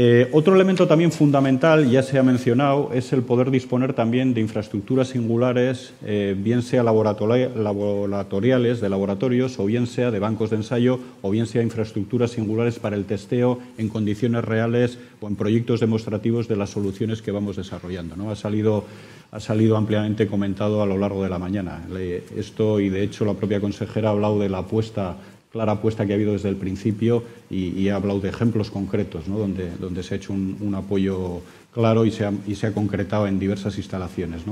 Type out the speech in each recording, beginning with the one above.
Eh, otro elemento también fundamental, ya se ha mencionado, es el poder disponer también de infraestructuras singulares, eh, bien sea laboratoriales de laboratorios, o bien sea de bancos de ensayo, o bien sea infraestructuras singulares para el testeo en condiciones reales o en proyectos demostrativos de las soluciones que vamos desarrollando. ha salido ampliamente comentado a lo largo de la mañana esto, y de hecho la propia consejera ha hablado de la apuesta clara apuesta que ha habido desde el principio y, he hablado de ejemplos concretos, donde, se ha hecho un, apoyo claro y se, ha, concretado en diversas instalaciones.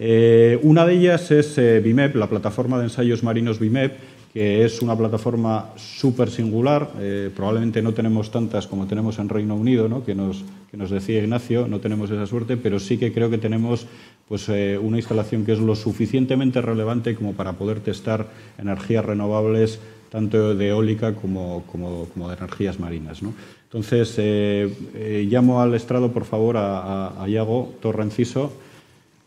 Eh, una de ellas es eh, BIMEP, la plataforma de ensayos marinos BIMEP, que es una plataforma súper singular. Eh, probablemente no tenemos tantas como tenemos en Reino Unido, que, nos, decía Ignacio, no tenemos esa suerte, pero sí que creo que tenemos pues, una instalación que es lo suficientemente relevante como para poder testar energías renovables tanto de eólica como, de energías marinas. Entonces, eh, eh, llamo al estrado, por favor, a, a, Iago Torrenciso,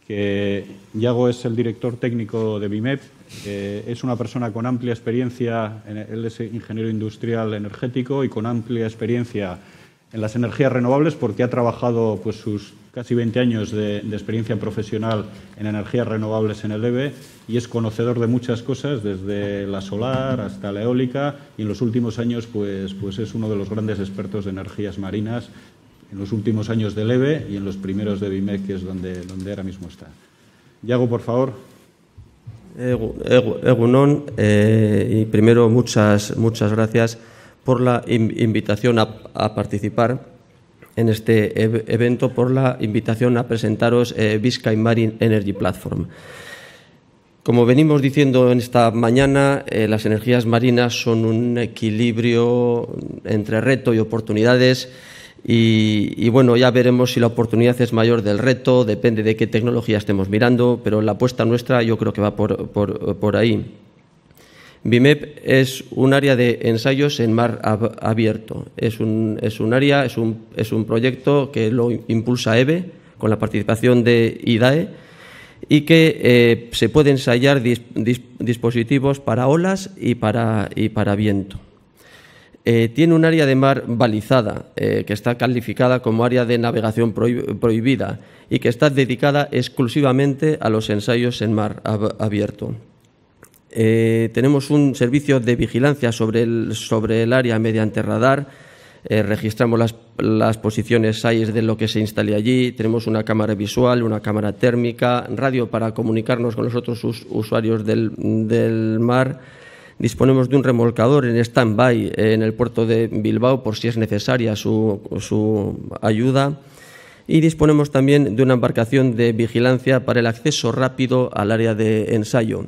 que Iago es el director técnico de BIMEP, es una persona con amplia experiencia, él es ingeniero industrial energético y con amplia experiencia en las energías renovables porque ha trabajado pues, sus casi 20 años de, experiencia profesional en energías renovables en el EVE y es conocedor de muchas cosas, desde la solar hasta la eólica y en los últimos años pues, pues es uno de los grandes expertos de energías marinas en los últimos años del EVE y en los primeros de BIMEC, que es donde, donde ahora mismo está. Yago, por favor. Egunon, eh, y primero muchas, muchas gracias por la invitación a, participar en este evento, por la invitación a presentaros eh, Biscay Marine Energy Platform. Como venimos diciendo en esta mañana, eh, las energías marinas son un equilibrio entre reto y oportunidades. Y, bueno, ya veremos si la oportunidad es mayor del reto, depende de qué tecnología estemos mirando, pero la apuesta nuestra yo creo que va por, por, por ahí. BIMEP es un área de ensayos en mar abierto. Es un, área, es un, proyecto que lo impulsa EBE e con la participación de IDAE y que eh, se puede ensayar dispositivos para olas y para, y para viento. Eh, tiene un área de mar balizada, eh, que está calificada como área de navegación prohibida y que está dedicada exclusivamente a los ensayos en mar abierto. Eh, tenemos un servicio de vigilancia sobre el, sobre el área mediante radar. Eh, registramos las, las posiciones SAIS de lo que se instale allí. Tenemos una cámara visual, una cámara térmica, radio para comunicarnos con los otros usuarios del, mar. Disponemos de un remolcador en stand-by en el puerto de Bilbao por si es necesaria su, ayuda. Y disponemos también de una embarcación de vigilancia para el acceso rápido al área de ensayo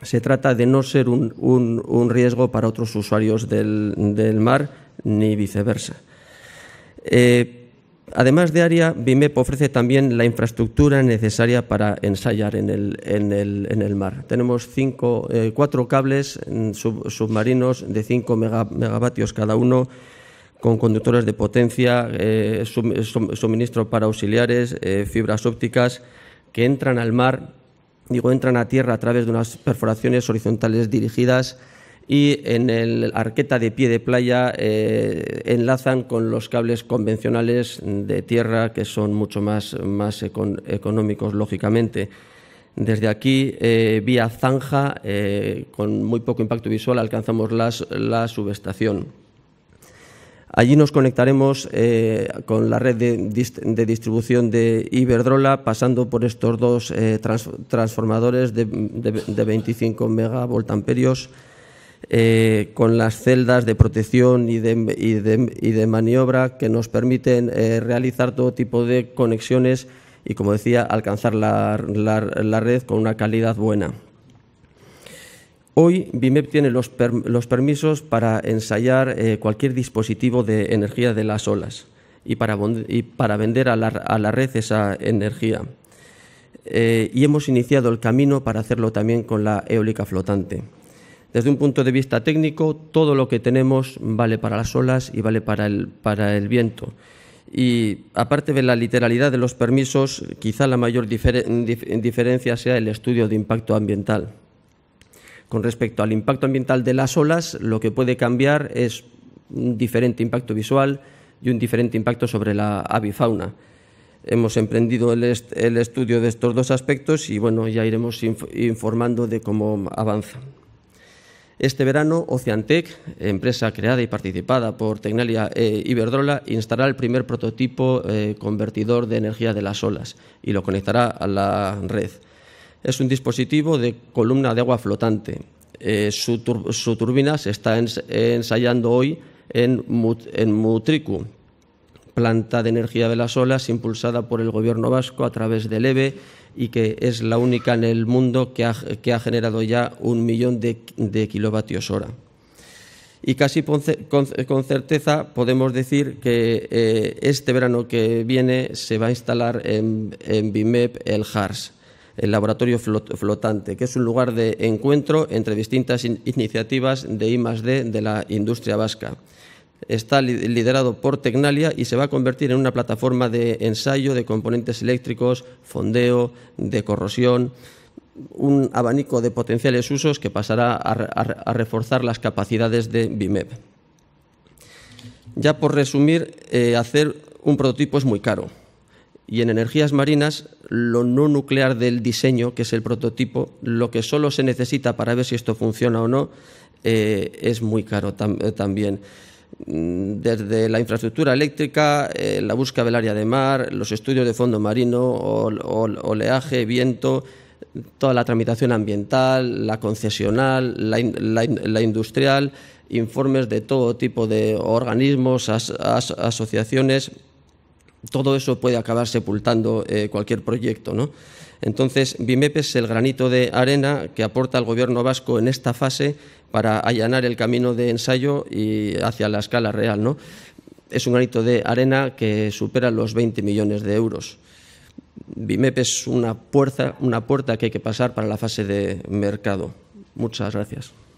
se trata de no ser un, riesgo para otros usuarios del, mar ni viceversa. Eh, además de área, BIMEP ofrece también la infraestructura necesaria para ensayar en el, mar. Tenemos cinco, eh, cuatro cables mm, submarinos de 5 megavatios cada uno con conductores de potencia, eh, suministro para auxiliares, fibras ópticas que entran al mar digo, entran a tierra a través de unas perforaciones horizontales dirigidas y en el arqueta de pie de playa eh, enlazan con los cables convencionales de tierra que son mucho más, económicos, lógicamente. Desde aquí, eh, vía zanja, eh, con muy poco impacto visual, alcanzamos la subestación. Allí nos conectaremos eh, con la red de, distribución de Iberdrola, pasando por estos dos eh, transformadores de, 25 megavoltamperios, eh, con las celdas de protección y de, maniobra que nos permiten realizar todo tipo de conexiones y, como decía, alcanzar la red con una calidad buena. Hoy BIMEP tiene los, permisos para ensayar eh, cualquier dispositivo de energía de las olas y para, vender a la, red esa energía. Eh, y hemos iniciado el camino para hacerlo también con la eólica flotante. Desde un punto de vista técnico, todo lo que tenemos vale para las olas y vale para el, viento. Y aparte de la literalidad de los permisos, quizá la mayor diferencia sea el estudio de impacto ambiental. Con respecto al impacto ambiental de las olas, lo que puede cambiar es un diferente impacto visual y un diferente impacto sobre la avifauna. Hemos emprendido el, estudio de estos dos aspectos y bueno, ya iremos informando de cómo avanza. Este verano, Oceantec, empresa creada y participada por Tecnalia e Iberdrola, instalará el primer prototipo eh, convertidor de energía de las olas y lo conectará a la red es un dispositivo de columna de agua flotante. Eh, su, turbina se está ensayando hoy en, Mutricu, Mutriku, planta de energía de las olas impulsada por el gobierno vasco a través del EVE e y que es la única en el mundo que ha, generado ya un millón de, kilovatios hora. Y casi con, certeza podemos decir que eh, este verano que viene se va a instalar en, en BIMEP el HARS el laboratorio flotante, que es un lugar de encuentro entre distintas iniciativas de I+D de la industria vasca. Está liderado por Tecnalia y se va a convertir en una plataforma de ensayo de componentes eléctricos, fondeo, de corrosión, un abanico de potenciales usos que pasará a, reforzar las capacidades de BIMEP. Ya por resumir, eh, hacer un prototipo es muy caro y en energías marinas, lo no nuclear del diseño, que es el prototipo, lo que solo se necesita para ver si esto funciona o no, eh, es muy caro eh, también mm, desde la infraestructura eléctrica, eh, la búsqueda del área de mar, los estudios de fondo marino, oleaje, viento, toda la tramitación ambiental, la concesional, la, industrial, informes de todo tipo de organismos, asociaciones, todo eso puede acabar sepultando eh, cualquier proyecto. ¿no? Entonces, BIMEP es el granito de arena que aporta el Gobierno vasco en esta fase para allanar el camino de ensayo y hacia la escala real. ¿no? Es un granito de arena que supera los 20 millones de euros. BIMEP es una puerta que hay que pasar para la fase de mercado. Muchas gracias.